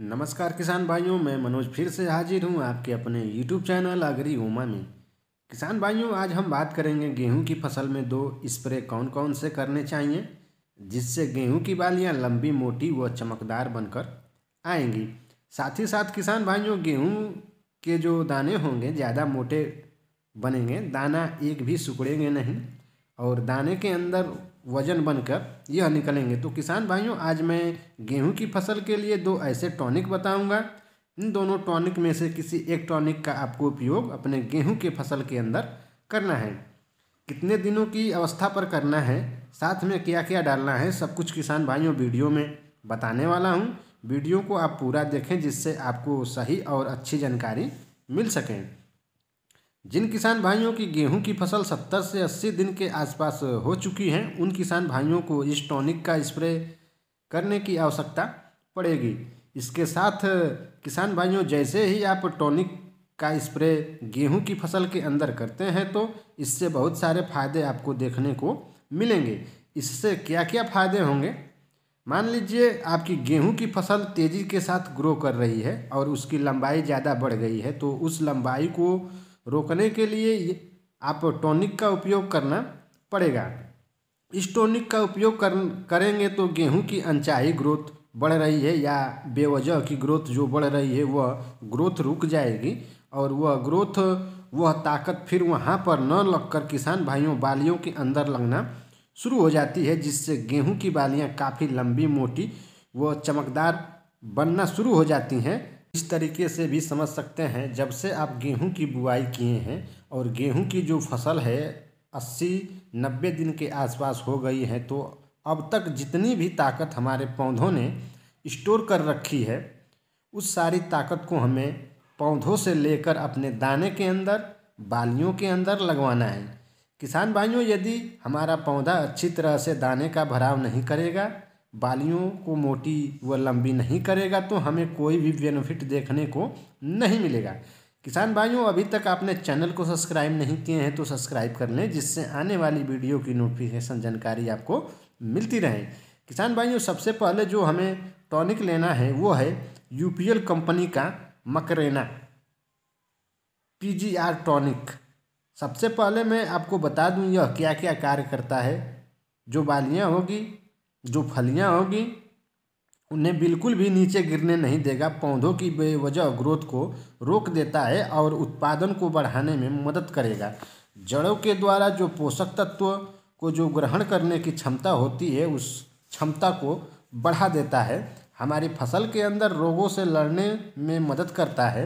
नमस्कार किसान भाइयों मैं मनोज फिर से हाजिर हूं आपके अपने यूट्यूब चैनल आगरी उमा में किसान भाइयों आज हम बात करेंगे गेहूं की फसल में दो स्प्रे कौन कौन से करने चाहिए जिससे गेहूं की बालियां लंबी मोटी व चमकदार बनकर आएंगी साथ ही साथ किसान भाइयों गेहूं के जो दाने होंगे ज़्यादा मोटे बनेंगे दाना एक भी सुखड़ेंगे नहीं और दाने के अंदर वजन बनकर यह निकलेंगे तो किसान भाइयों आज मैं गेहूं की फसल के लिए दो ऐसे टॉनिक बताऊंगा इन दोनों टॉनिक में से किसी एक टॉनिक का आपको उपयोग अपने गेहूं के फसल के अंदर करना है कितने दिनों की अवस्था पर करना है साथ में क्या क्या डालना है सब कुछ किसान भाइयों वीडियो में बताने वाला हूँ वीडियो को आप पूरा देखें जिससे आपको सही और अच्छी जानकारी मिल सकें जिन किसान भाइयों की गेहूं की फसल 70 से 80 दिन के आसपास हो चुकी है उन किसान भाइयों को इस टॉनिक का स्प्रे करने की आवश्यकता पड़ेगी इसके साथ किसान भाइयों जैसे ही आप टॉनिक का स्प्रे गेहूं की फसल के अंदर करते हैं तो इससे बहुत सारे फायदे आपको देखने को मिलेंगे इससे क्या क्या फ़ायदे होंगे मान लीजिए आपकी गेहूं की फसल तेज़ी के साथ ग्रो कर रही है और उसकी लंबाई ज़्यादा बढ़ गई है तो उस लंबाई को रोकने के लिए आप टॉनिक का उपयोग करना पड़ेगा इस टॉनिक का उपयोग कर करेंगे तो गेहूं की अनचाही ग्रोथ बढ़ रही है या बेवजह की ग्रोथ जो बढ़ रही है वह ग्रोथ रुक जाएगी और वह ग्रोथ वह ताकत फिर वहाँ पर न लगकर किसान भाइयों बालियों के अंदर लगना शुरू हो जाती है जिससे गेहूं की बालियाँ काफ़ी लंबी मोटी व चमकदार बनना शुरू हो जाती हैं इस तरीके से भी समझ सकते हैं जब से आप गेहूं की बुआई किए हैं और गेहूं की जो फसल है अस्सी नब्बे दिन के आसपास हो गई है तो अब तक जितनी भी ताकत हमारे पौधों ने स्टोर कर रखी है उस सारी ताकत को हमें पौधों से लेकर अपने दाने के अंदर बालियों के अंदर लगवाना है किसान भाइयों यदि हमारा पौधा अच्छी तरह से दाने का भराव नहीं करेगा बालियों को मोटी व लंबी नहीं करेगा तो हमें कोई भी बेनिफिट देखने को नहीं मिलेगा किसान भाइयों अभी तक आपने चैनल को सब्सक्राइब नहीं किए हैं तो सब्सक्राइब कर लें जिससे आने वाली वीडियो की नोटिफिकेशन जानकारी आपको मिलती रहे किसान भाइयों सबसे पहले जो हमें टॉनिक लेना है वो है यूपीएल कंपनी का मकरेना पीजीआर टॉनिक सबसे पहले मैं आपको बता दूं यह क्या क्या कार्य करता है जो बालियाँ होगी जो फलियाँ होगी उन्हें बिल्कुल भी नीचे गिरने नहीं देगा पौधों की बेवजह ग्रोथ को रोक देता है और उत्पादन को बढ़ाने में मदद करेगा जड़ों के द्वारा जो पोषक तत्व को जो ग्रहण करने की क्षमता होती है उस क्षमता को बढ़ा देता है हमारी फसल के अंदर रोगों से लड़ने में मदद करता है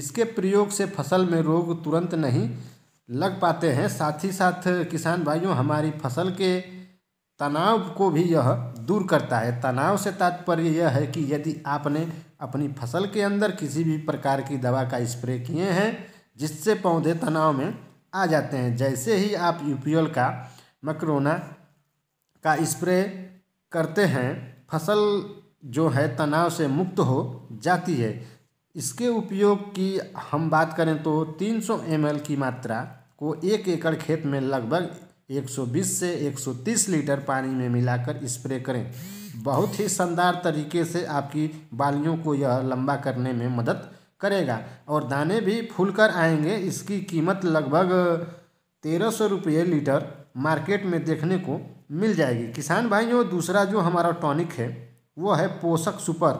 इसके प्रयोग से फसल में रोग तुरंत नहीं लग पाते हैं साथ ही साथ किसान भाइयों हमारी फसल के तनाव को भी यह दूर करता है तनाव से तात्पर्य यह है कि यदि आपने अपनी फसल के अंदर किसी भी प्रकार की दवा का स्प्रे किए हैं जिससे पौधे तनाव में आ जाते हैं जैसे ही आप यूपीएल का मकरोना का स्प्रे करते हैं फसल जो है तनाव से मुक्त हो जाती है इसके उपयोग की हम बात करें तो 300 सौ की मात्रा को एक एकड़ खेत में लगभग 120 से 130 लीटर पानी में मिलाकर स्प्रे करें बहुत ही शानदार तरीके से आपकी बालियों को यह लंबा करने में मदद करेगा और दाने भी फूल कर आएंगे इसकी कीमत लगभग तेरह सौ रुपये लीटर मार्केट में देखने को मिल जाएगी किसान भाइयों दूसरा जो हमारा टॉनिक है वो है पोषक सुपर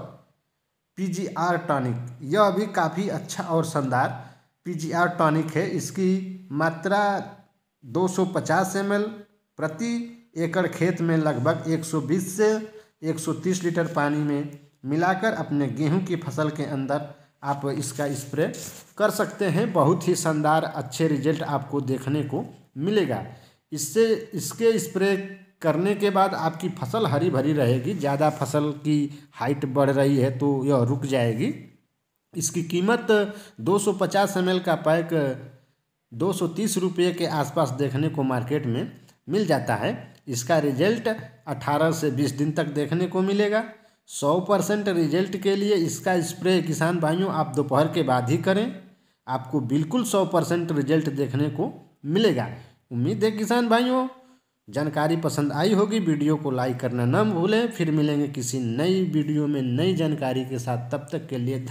पीजीआर टॉनिक यह भी काफ़ी अच्छा और शानदार पीजीआर टॉनिक है इसकी मात्रा 250 सौ प्रति एकड़ खेत में लगभग 120 से 130 लीटर पानी में मिलाकर अपने गेहूं की फसल के अंदर आप इसका स्प्रे कर सकते हैं बहुत ही शानदार अच्छे रिजल्ट आपको देखने को मिलेगा इससे इसके स्प्रे करने के बाद आपकी फसल हरी भरी रहेगी ज़्यादा फसल की हाइट बढ़ रही है तो यह रुक जाएगी इसकी कीमत 250 सौ का पैक दो सौ तीस रुपये के आसपास देखने को मार्केट में मिल जाता है इसका रिजल्ट अठारह से बीस दिन तक देखने को मिलेगा सौ परसेंट रिजल्ट के लिए इसका स्प्रे किसान भाइयों आप दोपहर के बाद ही करें आपको बिल्कुल सौ परसेंट रिजल्ट देखने को मिलेगा उम्मीद है किसान भाइयों जानकारी पसंद आई होगी वीडियो को लाइक करना न भूलें फिर मिलेंगे किसी नई वीडियो में नई जानकारी के साथ तब तक के लिए